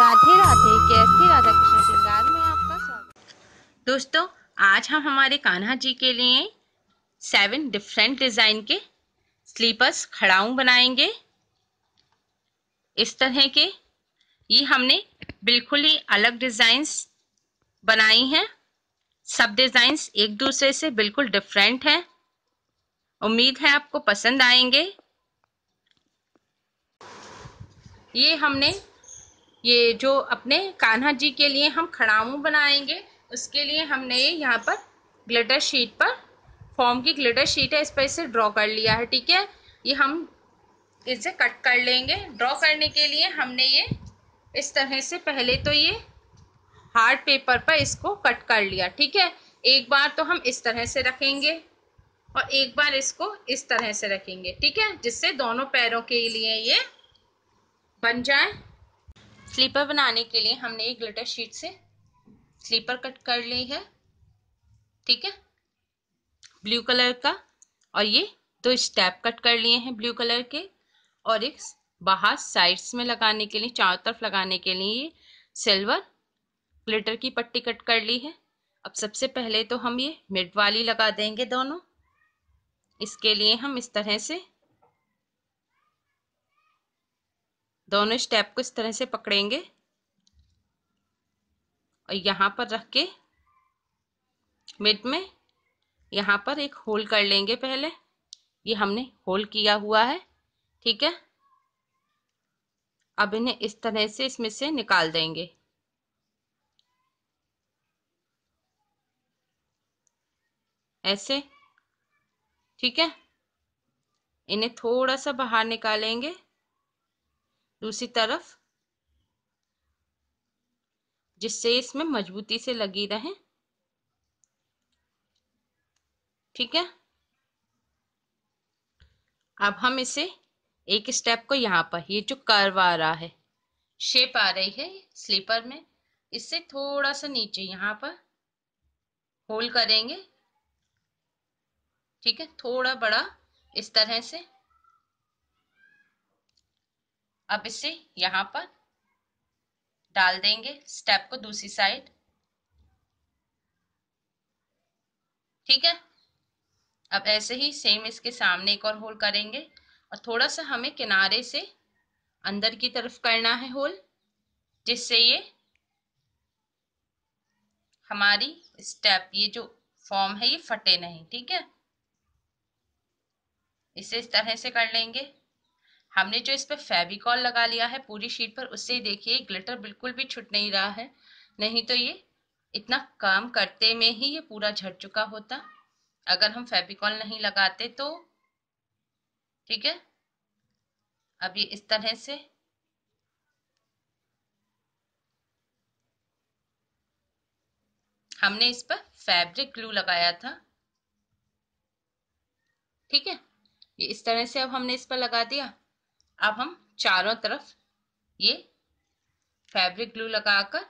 राधे राधे कैसे राधा कृष्ण श्रृंगार में आपका स्वागत दोस्तों आज हम हमारे कान्हा जी के लिए सेवन डिफरेंट डिजाइन के स्लीपर्स खड़ाऊ बनाएंगे इस तरह के ये हमने बिल्कुल ही अलग डिजाइंस बनाई हैं सब डिजाइंस एक दूसरे से बिल्कुल डिफरेंट हैं उम्मीद है आपको पसंद आएंगे ये हमने ये जो अपने कान्हा जी के लिए हम खड़ाऊ बनाएंगे उसके लिए हमने यहाँ पर ग्लिटर शीट पर फॉर्म की ग्लिटर शीट है इस पर इसे ड्रॉ कर लिया है ठीक है ये हम इसे कट कर लेंगे ड्रॉ करने के लिए हमने ये इस तरह से पहले तो ये हार्ड पेपर पर इसको कट कर लिया ठीक है एक बार तो हम इस तरह से रखेंगे और एक बार इसको इस तरह से रखेंगे ठीक है जिससे दोनों पैरों के लिए ये बन जाए स्लीपर बनाने के लिए हमने एक ग्लिटर शीट से स्लीपर कट कर ली है ठीक है ब्लू कलर का और ये दो स्टेप कट कर लिए हैं ब्लू कलर के और एक बाहर साइड्स में लगाने के लिए चारों तरफ लगाने के लिए ये सिल्वर ग्लिटर की पट्टी कट कर ली है अब सबसे पहले तो हम ये मिड वाली लगा देंगे दोनों इसके लिए हम इस तरह से दोनों स्टेप को इस तरह से पकड़ेंगे और यहाँ पर रख के मिड में यहाँ पर एक होल कर लेंगे पहले ये हमने होल किया हुआ है ठीक है अब इन्हें इस तरह से इसमें से निकाल देंगे ऐसे ठीक है इन्हें थोड़ा सा बाहर निकालेंगे दूसरी तरफ जिससे इसमें मजबूती से लगी रहे ठीक है अब हम इसे एक स्टेप को यहाँ पर ये जो कर्व आ रहा है शेप आ रही है स्लीपर में इससे थोड़ा सा नीचे यहाँ पर होल करेंगे ठीक है थोड़ा बड़ा इस तरह से अब इसे यहां पर डाल देंगे स्टेप को दूसरी साइड ठीक है अब ऐसे ही सेम इसके सामने एक और होल करेंगे और थोड़ा सा हमें किनारे से अंदर की तरफ करना है होल जिससे ये हमारी स्टेप ये जो फॉर्म है ये फटे नहीं ठीक है इसे इस तरह से कर लेंगे हमने जो इस पर फेविकॉल लगा लिया है पूरी शीट पर उससे देखिए ग्लिटर बिल्कुल भी छुट नहीं रहा है नहीं तो ये इतना काम करते में ही ये पूरा झट चुका होता अगर हम फेविकॉल नहीं लगाते तो ठीक है अब ये इस तरह से हमने इस पर फैब्रिक ग्लू लगाया था ठीक है ये इस तरह से अब हमने इस पर लगा दिया अब हम चारों तरफ ये फैब्रिक ग्लू लगाकर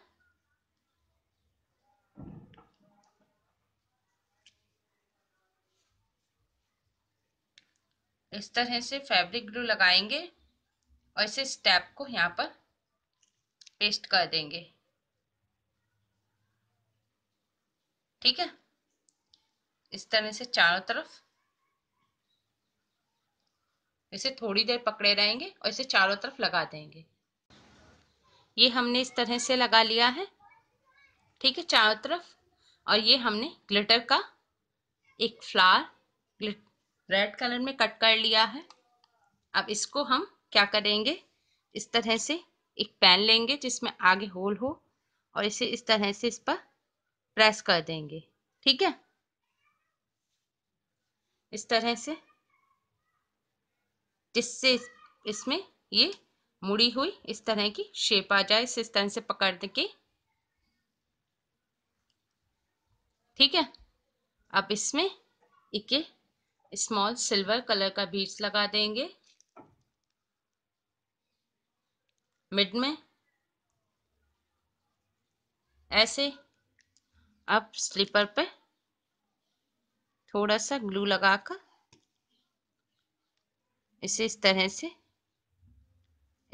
इस तरह से फैब्रिक ग्लू लगाएंगे और इसे स्टेप को यहाँ पर पेस्ट कर देंगे ठीक है इस तरह से चारों तरफ इसे थोड़ी देर पकड़े रहेंगे और इसे चारों तरफ लगा देंगे ये हमने इस तरह से लगा लिया है ठीक है चारों तरफ और ये हमने ग्लिटर का एक फ्लावर रेड कलर में कट कर लिया है अब इसको हम क्या करेंगे इस तरह से एक पैन लेंगे जिसमें आगे होल हो और इसे इस तरह से इस पर प्रेस कर देंगे ठीक है इस तरह से जिससे इसमें ये मुड़ी हुई इस तरह की शेप आ जाए इस तरह से पकड़ के ठीक है अब इसमें एक स्मॉल सिल्वर कलर का बीट्स लगा देंगे मिड में ऐसे अब स्लीपर पे थोड़ा सा ग्लू लगाकर इसे इस तरह से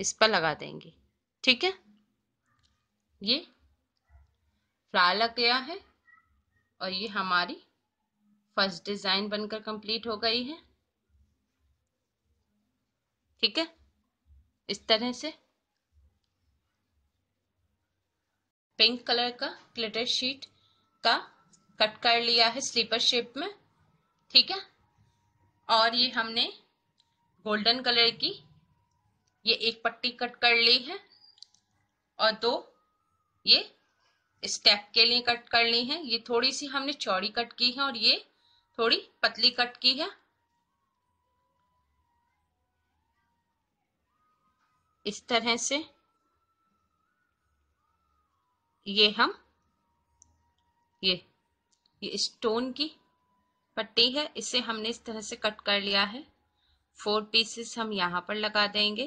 इस पर लगा देंगे ठीक है ये फ्लावर लग गया है और ये हमारी फर्स्ट डिज़ाइन बनकर कंप्लीट हो गई है ठीक है इस तरह से पिंक कलर का क्लिटर शीट का कट कर लिया है स्लीपर शेप में ठीक है और ये हमने गोल्डन कलर की ये एक पट्टी कट कर ली है और दो ये स्टेप के लिए कट कर ली है ये थोड़ी सी हमने चौड़ी कट की है और ये थोड़ी पतली कट की है इस तरह से ये हम ये ये स्टोन की पट्टी है इसे हमने इस तरह से कट कर लिया है फोर पीसेस हम यहां पर लगा देंगे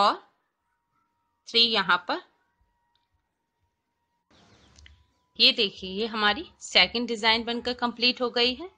और थ्री यहां पर ये देखिए ये हमारी सेकंड डिजाइन बनकर कंप्लीट हो गई है